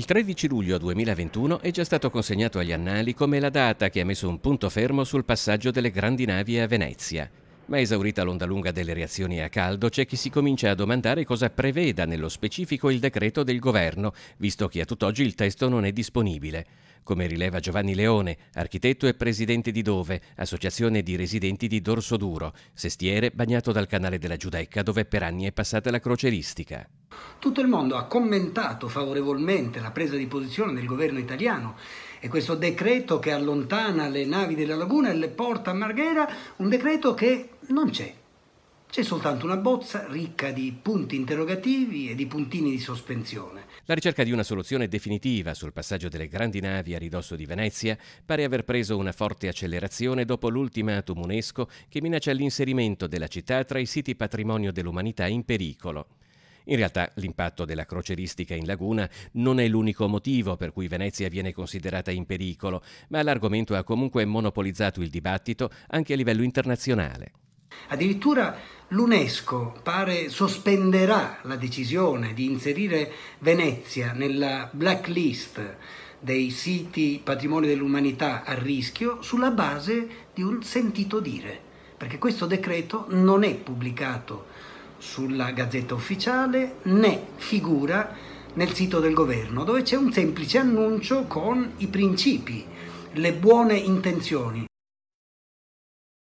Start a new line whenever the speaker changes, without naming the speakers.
Il 13 luglio 2021 è già stato consegnato agli annali come la data che ha messo un punto fermo sul passaggio delle grandi navi a Venezia. Ma esaurita l'onda lunga delle reazioni a caldo, c'è chi si comincia a domandare cosa preveda nello specifico il decreto del governo, visto che a tutt'oggi il testo non è disponibile. Come rileva Giovanni Leone, architetto e presidente di Dove, associazione di residenti di Dorsoduro, sestiere bagnato dal canale della Giudecca dove per anni è passata la croceristica
tutto il mondo ha commentato favorevolmente la presa di posizione del governo italiano e questo decreto che allontana le navi della laguna e le porta a Marghera, un decreto che non c'è. C'è soltanto una bozza ricca di punti interrogativi e di puntini di sospensione.
La ricerca di una soluzione definitiva sul passaggio delle grandi navi a ridosso di Venezia pare aver preso una forte accelerazione dopo l'ultimatum UNESCO che minaccia l'inserimento della città tra i siti patrimonio dell'umanità in pericolo. In realtà l'impatto della croceristica in laguna non è l'unico motivo per cui Venezia viene considerata in pericolo, ma l'argomento ha comunque monopolizzato il dibattito anche a livello internazionale.
Addirittura l'UNESCO pare sospenderà la decisione di inserire Venezia nella blacklist dei siti patrimonio dell'umanità a rischio sulla base di un sentito dire, perché questo decreto non è pubblicato sulla Gazzetta Ufficiale né figura nel sito del governo, dove c'è un semplice annuncio con i principi, le buone intenzioni.